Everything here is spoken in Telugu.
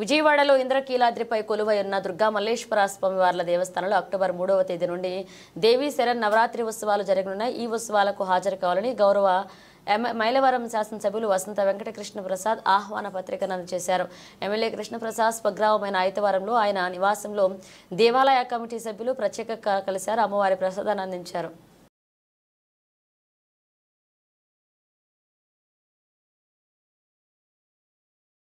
విజయవాడలో ఇంద్రకీలాద్రిపై కొలువై ఉన్న దుర్గా మల్లేశ్వర స్వామి వార్ల దేవస్థానంలో అక్టోబర్ మూడవ తేదీ నుండి దేవీ శరణ్ నవరాత్రి ఉత్సవాలు జరగనున్న ఈ ఉత్సవాలకు హాజరు కావాలని గౌరవ మైలవరం శాసనసభ్యులు వసంత వెంకట కృష్ణప్రసాద్ ఆహ్వాన పత్రిక చేశారు ఎమ్మెల్యే కృష్ణప్రసాద్ స్వగ్రామమైన ఆదివారంలో ఆయన నివాసంలో దేవాలయ కమిటీ సభ్యులు ప్రత్యేక కలిశారు అమ్మవారి ప్రసాదాన్ని అందించారు